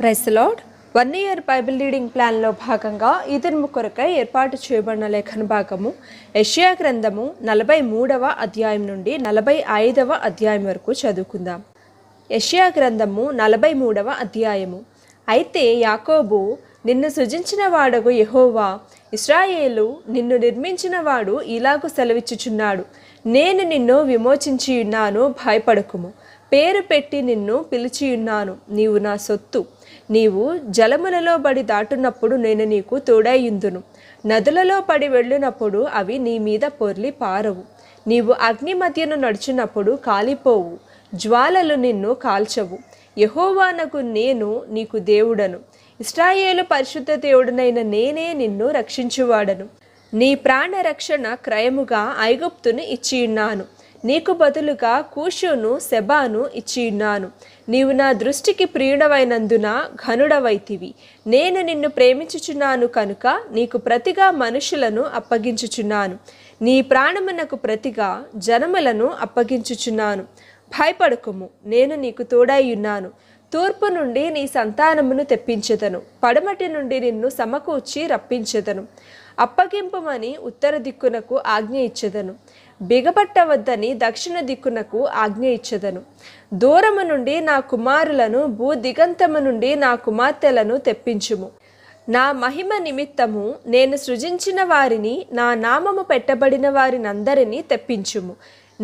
ప్రెస్లాడ్ one year Bible reading ప్లాన్లో భాగంగా ఇతని ముకొరకై ఏర్పాటు చేయబడిన లేఖన భాగము యషయా గ్రంథము నలభై మూడవ అధ్యాయం నుండి నలభై ఐదవ అధ్యాయం వరకు చదువుకుందాం యషయా గ్రంథము నలభై మూడవ అధ్యాయము అయితే యాకోబు నిన్ను సృజించిన వాడగు యహోవా ఇస్రాయేలు నిన్ను నిర్మించిన వాడు ఇలాగు సెలవిచ్చుచున్నాడు నేను నిన్ను విమోచించి ఉన్నాను భయపడకుము పేరు పెట్టి నిన్ను పిలిచియున్నాను నీవు నా సొత్తు నీవు జలములలో బడి దాటున్నప్పుడు నేను నీకు తోడైయుందును నదులలో పడి వెళ్ళినప్పుడు అవి నీ మీద పొర్లి పారవు నీవు అగ్ని మధ్యను నడిచినప్పుడు కాలిపోవు జ్వాలలు నిన్ను కాల్చవు యహోవానకు నేను నీకు దేవుడను ఇస్రాయేలు పరిశుద్ధ దేవుడనైన నేనే నిన్ను రక్షించువాడను నీ ప్రాణరక్షణ క్రయముగా ఐగుప్తును ఇచ్చియున్నాను నీకు బదులుగా కూషును శబాను ఇచ్చియున్నాను నీవు నా దృష్టికి ప్రియుడవైనందున ఘనుడవైతివి నేను నిన్ను ప్రేమించుచున్నాను కనుక నీకు ప్రతిగా మనుషులను అప్పగించుచున్నాను నీ ప్రాణమునకు ప్రతిగా జనములను అప్పగించుచున్నాను భయపడకుము నేను నీకు తోడైయున్నాను తూర్పు నుండి నీ సంతానమును తెప్పించెదను పడమటి నుండి నిన్ను సమకూర్చి రప్పించదను అప్పగింపమని ఉత్తర దిక్కునకు ఆజ్ఞ ఇచ్చెదను బిగపట్టవద్దని దక్షిణ దిక్కునకు ఆజ్ఞ ఇచ్చదను దూరము నుండి నా కుమారులను భూ దిగంతము నుండి నా కుమార్తెలను తెప్పించుము నా మహిమ నిమిత్తము నేను సృజించిన వారిని నా నామము పెట్టబడిన వారినందరినీ తెప్పించుము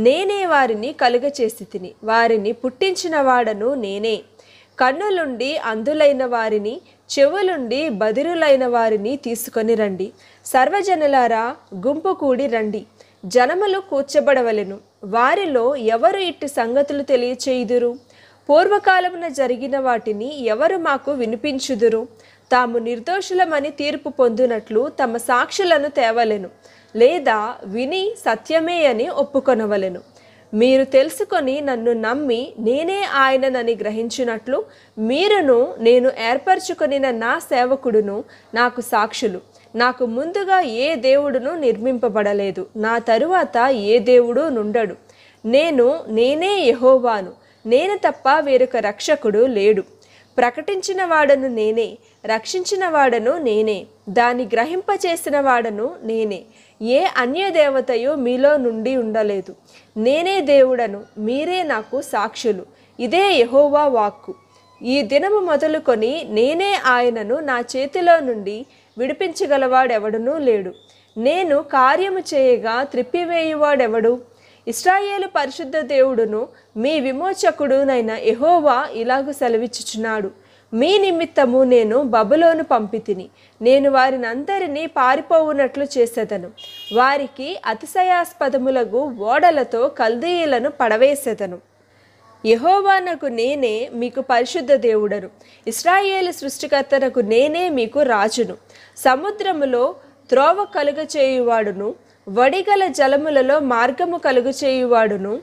నేనే వారిని కలుగచేసి తిని వారిని పుట్టించిన వాడను నేనే కన్నులుండి అందులైన వారిని చెవులుండి బదిరులైన వారిని తీసుకొని రండి సర్వజనులారా గుంపు కూడి రండి జనములు కూర్చబడవలెను వారిలో ఎవరు ఇట్టి సంగతులు తెలియచేయుదురు పూర్వకాలమున జరిగిన వాటిని ఎవరు మాకు వినిపించుదురు తాము నిర్దోషులమని తీర్పు పొందినట్లు తమ సాక్షులను తేవలెను లేదా విని సత్యమే అని ఒప్పుకొనవలెను మీరు తెలుసుకొని నన్ను నమ్మి నేనే ఆయననని గ్రహించినట్లు మీరును నేను ఏర్పరచుకొనిన నా సేవకుడును నాకు సాక్షులు నాకు ముందుగా ఏ దేవుడును నిర్మింపబడలేదు నా తరువాత ఏ దేవుడు నుండడు నేను నేనే యహోవాను నేను తప్ప వేరొక రక్షకుడు లేడు ప్రకటించిన వాడను నేనే రక్షించిన వాడను నేనే దాన్ని గ్రహింపచేసిన వాడను నేనే ఏ అన్య దేవతయు మీలో నుండి ఉండలేదు నేనే దేవుడను మీరే నాకు సాక్షులు ఇదే యహోవా వాక్కు ఈ దినము మొదలుకొని నేనే ఆయనను నా చేతిలో నుండి విడిపించగలవాడెవడనూ లేడు నేను కార్యము చేయగా త్రిప్పివేయువాడెవడు ఇస్రాయేలు పరిశుద్ధ దేవుడును మీ విమోచకుడునైన ఎహోవా ఇలాగు సెలవిచ్చుచున్నాడు మీ నిమిత్తము నేను బబులోను పంపితిని నేను వారిని అందరినీ పారిపోవునట్లు చేసేదను వారికి అతిశయాస్పదములకు ఓడలతో కల్దీయులను పడవేసేదను యహోవానకు నేనే మీకు పరిశుద్ధ దేవుడను ఇస్రాయేల్ సృష్టికర్తనకు నేనే మీకు రాజును సముద్రములో త్రోవ కలుగచేయువాడును వడిగల జలములలో మార్గము కలుగచేయువాడును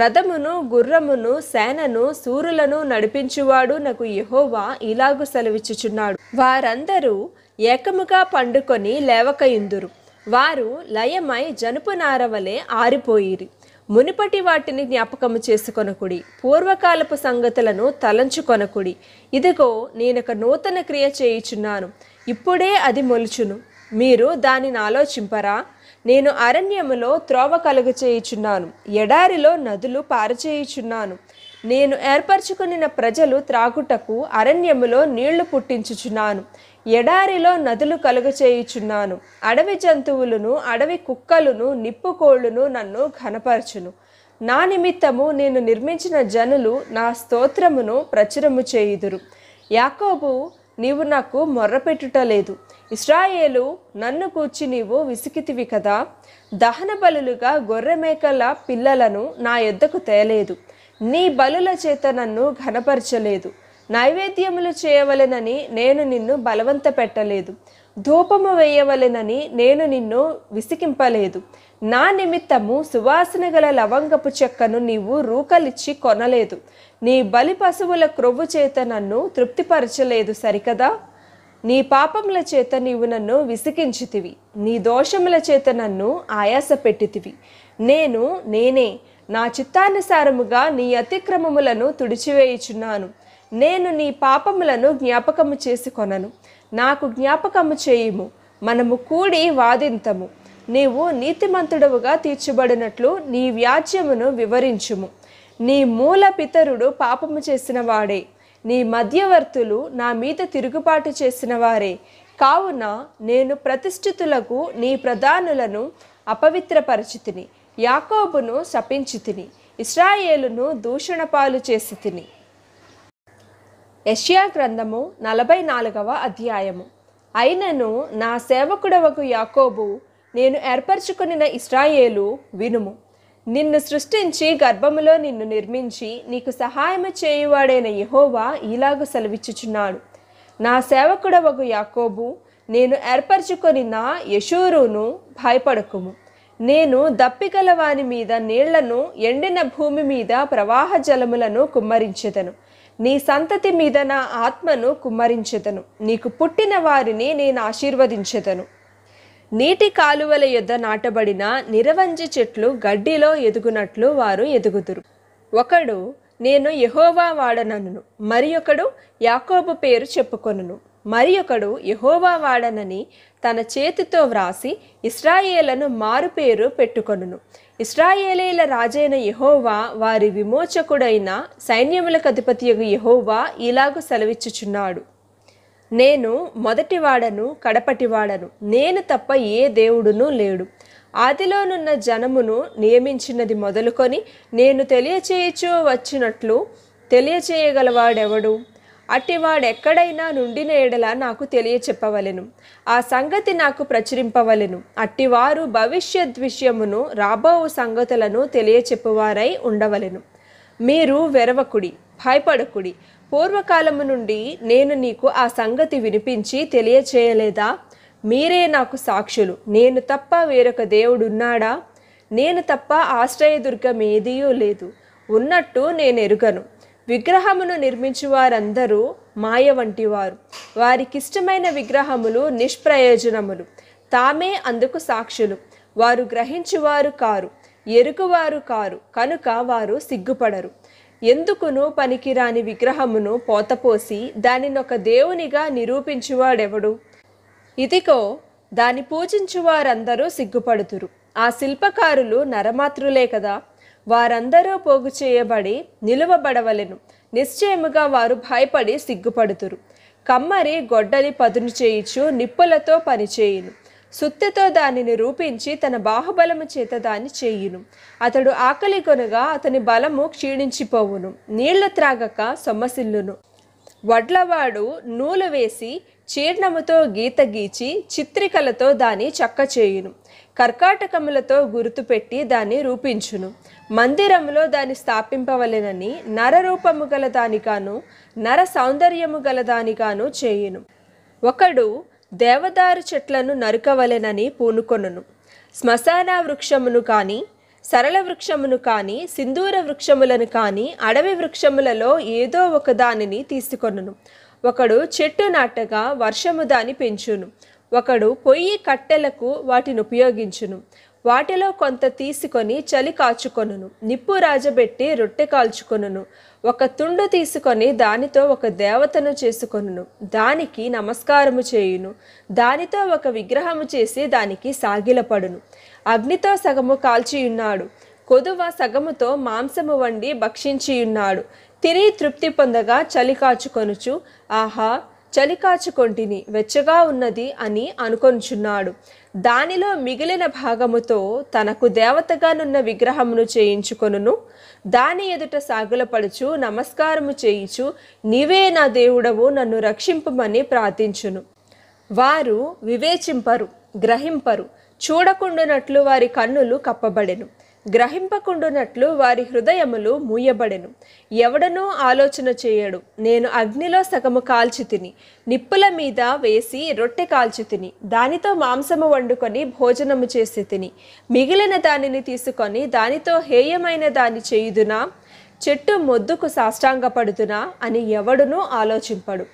రథమును గుర్రమును సేనను సూరులను నడిపించువాడు నాకు యహోవా ఇలాగు సెలవిచ్చుచున్నాడు వారందరూ ఏకముగా పండుకొని లేవకయుందురు వారు లయమై జనుపు నారవలే ఆరిపోయిరి మునుపటి వాటిని జ్ఞాపకము చేసుకొనకుడి పూర్వకాలపు సంగతులను తలంచుకొనకుడి ఇదిగో నేనొక నూతన క్రియ చేయుచున్నాను ఇప్పుడే అది మొలుచును మీరు దానిని ఆలోచింపరా నేను అరణ్యములో త్రోవ కలుగు చేయుచున్నాను ఎడారిలో నదులు పారచేయుచున్నాను నేను ఏర్పరచుకున్న ప్రజలు త్రాగుటకు అరణ్యములో నీళ్లు పుట్టించుచున్నాను ఎడారిలో నదులు కలుగచేయుచున్నాను అడవి జంతువులను అడవి కుక్కలను నిప్పుకోళ్ళను నన్ను ఘనపరచును నా నిమిత్తము నేను నిర్మించిన జనులు నా స్తోత్రమును ప్రచురము చేయుదురు యాకోబు నీవు నాకు మొర్రపెట్టుటలేదు ఇస్రాయేలు నన్ను కూర్చి నీవు విసికితివి కదా దహన బలులుగా గొర్రెమేకల పిల్లలను నా ఎద్దకు తేలేదు నీ బలుల చేత నన్ను ఘనపరచలేదు నైవేద్యములు చేయవలెనని నేను నిన్ను బలవంత పెట్టలేదు ధూపము వేయవలెనని నేను నిన్ను విసికింపలేదు నా నిమిత్తము సువాసన గల లవంగపు చెక్కను నీవు రూకలిచ్చి కొనలేదు నీ బలి పశువుల క్రొవ్వు చేత నన్ను తృప్తిపరచలేదు సరికదా నీ పాపముల చేత నీవు నన్ను విసికించితివి నీ దోషముల చేత నన్ను ఆయాసపెట్టితివి నేను నేనే నా చిత్తానుసారముగా నీ అతిక్రమములను తుడిచివేయుచున్నాను నేను నీ పాపములను జ్ఞాపకము చేసి కొనను నాకు జ్ఞాపకము చేయుము మనము కూడి వాదింతము నీవు నీతిమంతుడవుగా తీర్చబడినట్లు నీ వ్యాజ్యమును వివరించుము నీ మూల పితరుడు పాపము చేసిన వాడే నీ మధ్యవర్తులు నా మీద తిరుగుబాటు చేసిన వారే కావున నేను ప్రతిష్ఠితులకు నీ ప్రధానులను అపవిత్రపరిచితిని యాకోబును శపించితిని ఇస్రాయేలును దూషణపాలు చేసి తిని యష్యా గ్రంథము నలభై నాలుగవ అధ్యాయము అయినను నా సేవకుడవకు యాకోబు నేను ఏర్పరచుకుని ఇస్రాయేలు వినుము నిన్ను సృష్టించి గర్భములో నిన్ను నిర్మించి నీకు సహాయము చేయువాడైన యహోవా ఇలాగు సెలవిచ్చుచున్నాడు నా సేవకుడవకు యాకోబు నేను ఏర్పరచుకొనిన యశూరును భయపడకుము నేను దప్పికల వాని మీద నీళ్లను ఎండిన భూమి మీద ప్రవాహ జలములను కుమ్మరించెదను నీ సంతతి మీద నా ఆత్మను కుమ్మరించెదను నీకు పుట్టిన వారిని నేను ఆశీర్వదించెదను నీటి కాలువల యొద్ద నాటబడిన నిరవంజి చెట్లు గడ్డిలో ఎదుగునట్లు వారు ఎదుగుదురు ఒకడు నేను యహోవా వాడనను మరి ఒకడు యాకోబు పేరు చెప్పుకొనును మరి ఒకడు యహోవా వాడనని తన చేతితో వ్రాసి ఇస్రాయేలను మారుపేరు పెట్టుకొనును ఇస్రాయేలీల రాజైన యహోవా వారి విమోచకుడైన సైన్యములకు అధిపతి యహోవా ఇలాగ సెలవిచ్చుచున్నాడు నేను మొదటివాడను కడపటివాడను నేను తప్ప ఏ దేవుడునూ లేడు ఆదిలోనున్న జనమును నియమించినది మొదలుకొని నేను తెలియచేయచో వచ్చినట్లు తెలియచేయగలవాడెవడు ఎక్కడైనా నుండిన ఎడల నాకు తెలియచెప్పవలెను ఆ సంగతి నాకు ప్రచురింపవలెను అట్టివారు భవిష్యత్ విషయమును రాబో సంగతులను తెలియచెప్పువారై ఉండవలెను మీరు వెరవకుడి భయపడకుడి పూర్వకాలము నుండి నేను నీకు ఆ సంగతి వినిపించి తెలియచేయలేదా మీరే నాకు సాక్షులు నేను తప్ప వేరొక దేవుడున్నాడా నేను తప్ప ఆశ్రయదుర్గం ఏదీయో లేదు ఉన్నట్టు నేను ఎరుగను విగ్రహమును నిర్మించువారందరూ మాయ వంటివారు వారికిష్టమైన విగ్రహములు నిష్ప్రయోజనములు తామే అందుకు సాక్షులు వారు గ్రహించువారు కారు ఎరుకువారు కారు కనుక వారు సిగ్గుపడరు ఎందుకును పనికిరాని విగ్రహమును పోతపోసి దానినొక దేవునిగా నిరూపించువాడెవడు ఇదిగో దాని పూజించువారందరూ సిగ్గుపడుతురు ఆ శిల్పకారులు నరమాత్రులే కదా వారందరూ పోగు చేయబడి నిలువబడవలెను నిశ్చయముగా వారు భయపడి సిగ్గుపడుతురు కమ్మరి గొడ్డలి పదును చేయిచు నిప్పులతో పనిచేయును సుత్తితో దానిని రూపించి తన బాహుబలము చేత దాన్ని చేయును అతడు ఆకలి కొనగా అతని బలము క్షీణించిపోవును నీళ్లు త్రాగక సొమ్మసిల్లును వడ్లవాడు నూలు వేసి చీర్ణముతో గీత గీచి చిత్రికలతో దాని చక్క చేయును కర్కాటకములతో గుర్తుపెట్టి దాన్ని రూపించును మందిరములో దాన్ని స్థాపింపవలెనని నర గల దానికాను నర సౌందర్యము గల చేయును ఒకడు దేవదారు చెట్లను నరుకవలెనని పూనుకొనును శ్మశాన వృక్షమును కానీ సరళ వృక్షమును కానీ సింధూర వృక్షములను కానీ అడవి వృక్షములలో ఏదో ఒక దానిని తీసుకొనును ఒకడు చెట్టు నాటగా వర్షము దాని పెంచును ఒకడు పొయ్యి కట్టెలకు వాటిని ఉపయోగించును వాటిలో కొంత తీసుకొని చలి కాచుకొనును నిప్పు రాజబెట్టి రొట్టె కాల్చుకొనును ఒక తుండు తీసుకొని దానితో ఒక దేవతను చేసుకొనును దానికి నమస్కారము చేయును దానితో ఒక విగ్రహము చేసి దానికి సాగిలపడును అగ్నితో సగము కాల్చియున్నాడు కొదువ సగముతో మాంసము వండి భక్షించియున్నాడు తిరిగి తృప్తి పొందగా చలికాచుకొనుచు ఆహా చలికాచుకొంటిని వెచ్చగా ఉన్నది అని అనుకొనుచున్నాడు దానిలో మిగిలిన భాగముతో తనకు దేవతగానున్న విగ్రహమును చేయించుకొనును దాని ఎదుట సాగులపడుచు నమస్కారము చేయిచు నీవే నా దేవుడవు నన్ను రక్షింపమని ప్రార్థించును వారు వివేచింపరు గ్రహింపరు చూడకుండునట్లు వారి కన్నులు కప్పబడెను గ్రహింపకుండునట్లు వారి హృదయములు మూయబడెను ఎవడనూ ఆలోచన చేయడు నేను అగ్నిలో సగము కాల్చి తిని నిప్పుల మీద వేసి రొట్టె కాల్చి తిని దానితో మాంసము వండుకొని భోజనము చేసి తిని మిగిలిన దానిని తీసుకొని దానితో హేయమైన దాని చేయుదునా చెట్టు మొద్దుకు సాష్టాంగపడుదునా అని ఎవడునూ ఆలోచింపడు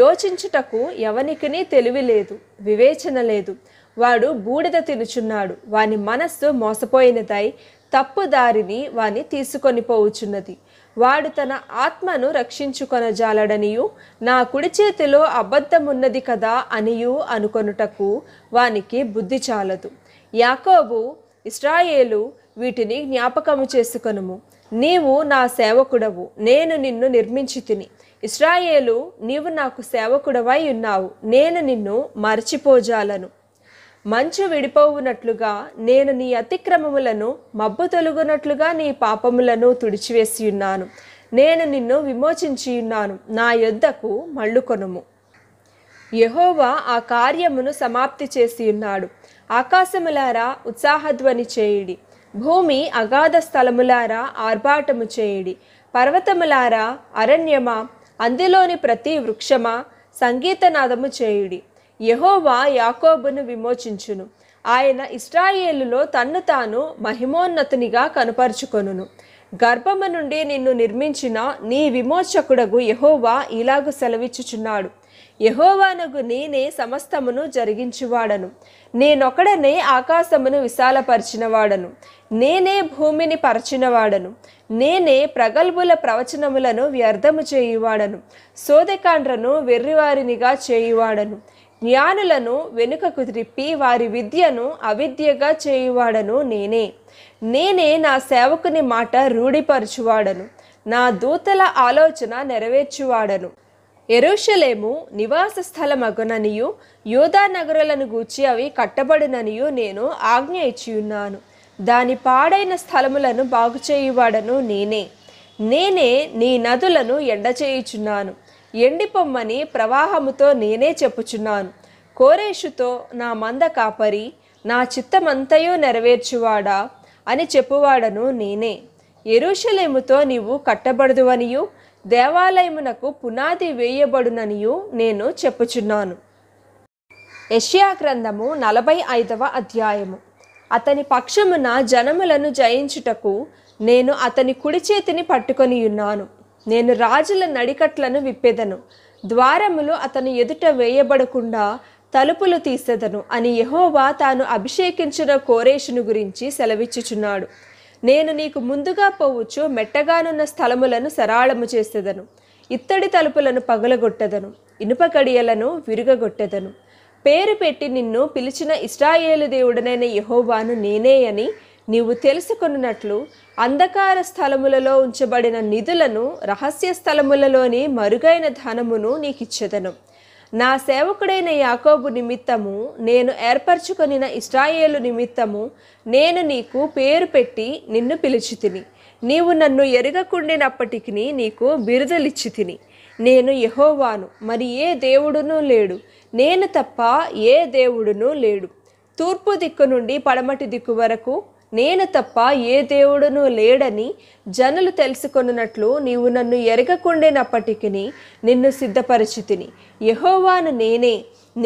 యోచించుటకు ఎవనికిని తెలివి లేదు వివేచన లేదు వాడు బూడిద తినుచున్నాడు వాని మనస్సు మోసపోయినదై తప్పు దారిని వాని తీసుకొని పోవుచున్నది వాడు తన ఆత్మను రక్షించుకొనజాలడనియు నా కుడి చేతిలో అబద్ధమున్నది కదా అనియు అనుకొనుటకు వానికి బుద్ధి చాలదు యాకోబు ఇస్రాయేలు వీటిని జ్ఞాపకము చేసుకొనుము నీవు నా సేవకుడవు నేను నిన్ను నిర్మించి తిని ఇస్రాయేలు నీవు నాకు సేవకుడవై ఉన్నావు నేను నిన్ను మర్చిపోజాలను మంచు విడిపోవునట్లుగా నేను నీ అతిక్రమములను మబ్బు తొలుగునట్లుగా నీ పాపములను తుడిచివేసి ఉన్నాను నేను నిన్ను విమోచించి ఉన్నాను నా యొద్దకు మళ్ళుకొనుము యహోవా ఆ కార్యమును సమాప్తి చేసి ఉన్నాడు ఆకాశములారా ఉత్సాహధ్వని చేయుడి భూమి అగాధ స్థలములారా ఆర్భాటము చేయుడి పర్వతములారా అరణ్యమా అందులోని ప్రతి వృక్షమా సంగీతనాదము చేయుడి యహోవా యాకోబును విమోచించును ఆయన ఇస్రాయేలులో తన్ను తాను మహిమోన్నతునిగా కనపరుచుకొనును గర్భము నుండి నిన్ను నిర్మించిన నీ విమోచకుడగు యహోవా ఇలాగు సెలవిచ్చుచున్నాడు యహోవానగు నేనే సమస్తమును జరిగించువాడను నేనొకడనే ఆకాశమును విశాలపరిచినవాడను నేనే భూమిని పరచినవాడను నేనే ప్రగల్భుల ప్రవచనములను వ్యర్థము చేయువాడను సోదకాండ్రను వెర్రివారినిగా చేయువాడను జ్ఞానులను వెనుకకు త్రిప్పి వారి విద్యను అవిద్యగా చేయువాడను నేనే నేనే నా సేవకుని మాట రూఢిపరచువాడను నా దూతల ఆలోచన నెరవేర్చువాడను ఎరుషలేము నివాస స్థలమగుననియు యోధా నగరులను గూర్చి అవి కట్టబడిననియు నేను ఆజ్ఞ ఇచ్చియున్నాను దాని పాడైన స్థలములను బాగుచేయువాడను నేనే నేనే నీ నదులను ఎండచేయుచున్నాను ఎండిపొమ్మని ప్రవాహముతో నేనే చెప్పుచున్నాను కోరేషుతో నా మంద కాపరి నా చిత్తమంతయో నెరవేర్చువాడా అని చెప్పువాడను నేనే ఎరుషలేముతో నీవు అనియు దేవాలయమునకు పునాది వేయబడుననియు నేను చెప్పుచున్నాను యష్యా గ్రంథము నలభై ఐదవ అధ్యాయము అతని పక్షమున జనములను జయించుటకు నేను అతని కుడి చేతిని పట్టుకొని ఉన్నాను నేను రాజుల నడికట్లను విప్పెదను ద్వారములు అతని ఎదుట వేయబడకుండా తలుపులు తీసేదను అని యహోవా తాను అభిషేకించిన కోరేషును గురించి సెలవిచ్చుచున్నాడు నేను నీకు ముందుగా పోవచ్చు మెట్టగానున్న స్థలములను సరాళము చేసేదను ఇత్తడి తలుపులను పగలగొట్టెదను ఇనుప కడియలను విరుగగొట్టెదను పేరు పెట్టి నిన్ను పిలిచిన ఇస్రాయేలు దేవుడనైన యహోవాను నేనే అని నీవు తెలుసుకున్నట్లు అంధకార స్థలములలో ఉంచబడిన నిధులను రహస్య స్థలములలోని మరుగైన ధనమును నీకిచ్చెదను నా సేవకుడైన యాకోబు నిమిత్తము నేను ఏర్పరచుకొనిన ఇస్రాయేలు నిమిత్తము నేను నీకు పేరు పెట్టి నిన్ను పిలిచి తిని నీవు నన్ను ఎరగకుండినప్పటికీ నీకు బిరుదలిచ్చి తిని నేను యహోవాను మరి ఏ దేవుడునూ లేడు నేను తప్ప ఏ దేవుడునూ లేడు తూర్పు దిక్కు నుండి పడమటి దిక్కు వరకు నేను తప్ప ఏ దేవుడును లేడని జనులు తెలుసుకొనున్నట్లు నీవు నన్ను ఎరగకుండేనప్పటికీ నిన్ను సిద్ధపరిచితిని యహోవాను నేనే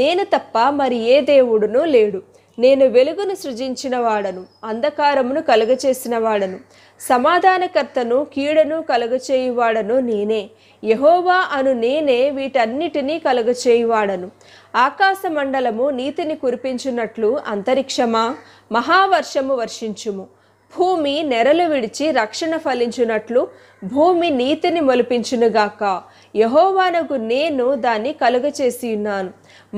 నేను తప్ప మరి ఏ దేవుడునూ లేడు నేను వెలుగును సృజించిన వాడను అంధకారమును కలుగచేసిన వాడను సమాధానకర్తను కీడను కలుగచేయువాడను నేనే యహోవా అను నేనే వీటన్నిటినీ కలుగచేయువాడను ఆకాశ మండలము నీతిని కురిపించున్నట్లు అంతరిక్షమా మహావర్షము వర్షించుము భూమి నెరలు విడిచి రక్షణ ఫలించినట్లు భూమి నీతిని మొలిపించునుగాక యహోవానకు నేను దాన్ని కలుగచేసి ఉన్నాను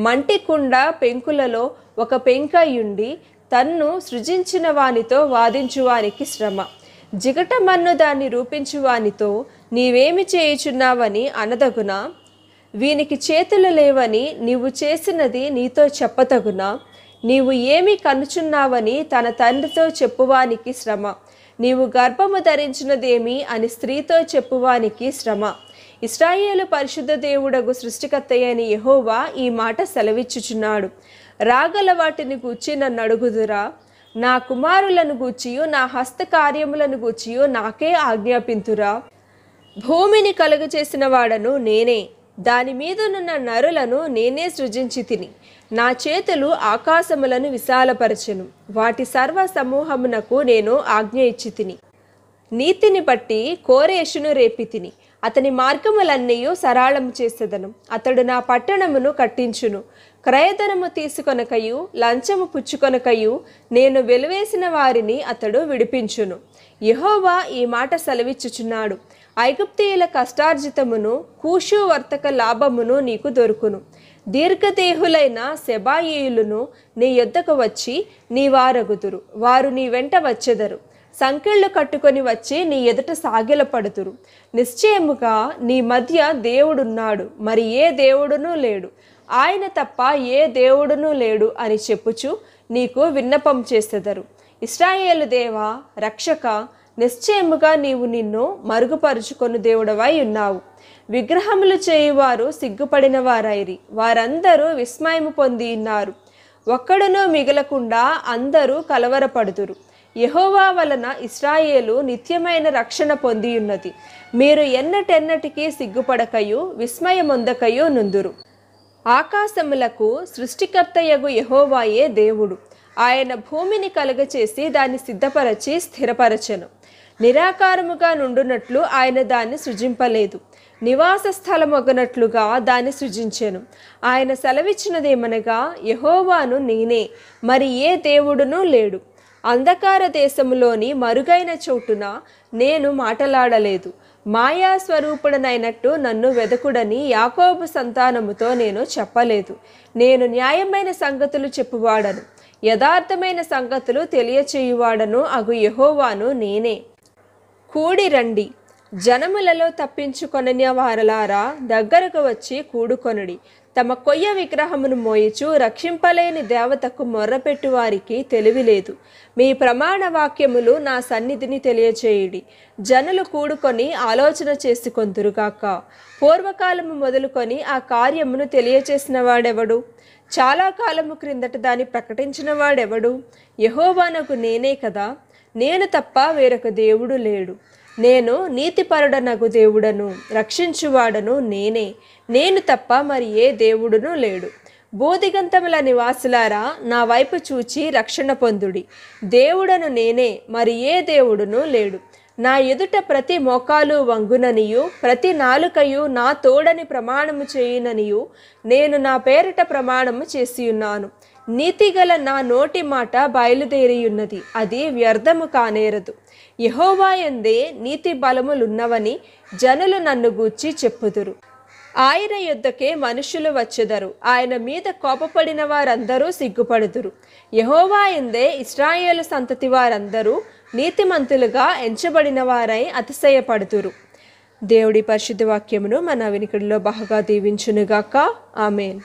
మంటి కుండ పెంకులలో ఒక పెంకయుండి తన్ను సృజించిన వానితో వాదించువానికి శ్రమ జిగటమన్ను దాన్ని రూపించువానితో నీవేమి చేయుచున్నావని అనదగునా వీనికి చేతులు లేవని నీవు చేసినది నీతో చెప్పతగునా నీవు ఏమి కనుచున్నావని తన తండ్రితో చెప్పువానికి శ్రమ నీవు గర్భము ధరించినదేమి అని స్త్రీతో చెప్పువానికి శ్రమ ఇస్రాయేలు పరిశుద్ధ దేవుడగు సృష్టికర్త అయిన యహోవా ఈ మాట సెలవిచ్చుచున్నాడు రాగల వాటిని గూర్చి నన్ను అడుగుదురా నా కుమారులను గూర్చియు నా హస్త కార్యములను గూర్చియు నాకే ఆజ్ఞాపింతురా భూమిని చేసిన వాడను నేనే దాని మీదనున్న నరులను నేనే సృజించి తిని నా చేతులు ఆకాశములను విశాలపరచను వాటి సర్వ సమూహమునకు నేను ఆజ్ఞ ఇచ్చి తిని నీతిని బట్టి కోరేషును రేపి తిని అతని మార్గములన్నీయు సరాళం చేసేదను అతడు నా పట్టణమును కట్టించును క్రయధనము తీసుకొనకయు లంచము పుచ్చుకొనకయు నేను వెలువేసిన వారిని అతడు విడిపించును యహోవా ఈ మాట సెలవిచ్చుచున్నాడు ఐగుప్తీయుల కష్టార్జితమును కూషు వర్తక లాభమును నీకు దొరుకును దీర్ఘదేహులైన శబాయిలును నీ యొద్దకు వచ్చి నీ వారగుదురు వారు నీ వెంట వచ్చెదరు సంకెళ్ళు కట్టుకొని వచ్చి నీ ఎదుట సాగిలపడుతురు నిశ్చయముగా నీ మధ్య దేవుడున్నాడు మరి ఏ దేవుడునూ లేడు ఆయన తప్ప ఏ దేవుడునూ లేడు అని చెప్పుచు నీకు విన్నపం చేసెదరు ఇస్రాయేలు దేవ రక్షక నిశ్చయముగా నీవు నిన్ను మరుగుపరుచుకొని దేవుడవై ఉన్నావు విగ్రహములు చేయువారు సిగ్గుపడిన వారైరి వారందరూ విస్మయము పొంది ఉన్నారు ఒక్కడునూ మిగలకుండా అందరూ కలవరపడుదురు యహోవా వలన ఇస్రాయేలు నిత్యమైన రక్షణ పొంది ఉన్నది మీరు ఎన్నటెన్నటికీ సిగ్గుపడకయు విస్మయముందకయు నుందురు ఆకాశములకు సృష్టికర్తయగు యహోవాయే దేవుడు ఆయన భూమిని కలుగచేసి దాన్ని సిద్ధపరచి స్థిరపరచను నిరాకారముగా నుండునట్లు ఆయన దాన్ని సృజింపలేదు నివాస స్థలమొగనట్లుగా దాన్ని సృజించాను ఆయన సెలవిచ్చినదేమనగా యహోవాను నేనే మరి ఏ దేవుడునూ లేడు అంధకార దేశంలోని మరుగైన చోటున నేను మాటలాడలేదు మాయా స్వరూపుడనైనట్టు నన్ను వెదకుడని యాకోబు సంతానముతో నేను చెప్పలేదు నేను న్యాయమైన సంగతులు చెప్పువాడను యథార్థమైన సంగతులు తెలియచేయువాడను అగు యహోవాను నేనే కూడి రండి జనములలో తప్పించుకొనని వారలారా దగ్గరకు వచ్చి కూడుకొనుడి తమ కొయ్య విగ్రహమును మోయిచు రక్షింపలేని దేవతకు మొర్రపెట్టు వారికి తెలివి లేదు మీ ప్రమాణ వాక్యములు నా సన్నిధిని తెలియచేయుడి జనులు కూడుకొని ఆలోచన చేసుకొందురుగాక పూర్వకాలము మొదలుకొని ఆ కార్యమును తెలియచేసిన వాడెవడు చాలా కాలము క్రిందట దాన్ని ప్రకటించిన వాడెవడు యహోవానకు నేనే కదా నేను తప్ప వేరొక దేవుడు లేడు నేను నీతిపరుడనగు దేవుడను రక్షించువాడను నేనే నేను తప్ప మరి ఏ దేవుడును లేడు బోధిగంతముల నివాసులారా నా వైపు చూచి రక్షణ పొందుడి దేవుడను నేనే మరి ఏ దేవుడును లేడు నా ఎదుట ప్రతి మోకాలు వంగుననియు ప్రతి నాలుకయు నా తోడని ప్రమాణము చేయుననియు నేను నా పేరిట ప్రమాణము చేసియున్నాను గల నా నోటి మాట బయలుదేరియున్నది అది వ్యర్థము కానేరదు యహోవాయందే నీతి బలములున్నవని జనులు నన్ను గూర్చి చెప్పుదురు ఆయన యుద్ధకే మనుషులు వచ్చెదరు ఆయన మీద కోపపడిన వారందరూ సిగ్గుపడుదురు యహోవా ఎందే ఇస్రాయేలు సంతతి వారందరూ నీతిమంతులుగా ఎంచబడిన వారై అతిశయపడుతురు దేవుడి పరిశుద్ధ వాక్యమును మన వినికిడిలో బాగా దీవించునుగాక ఆమెన్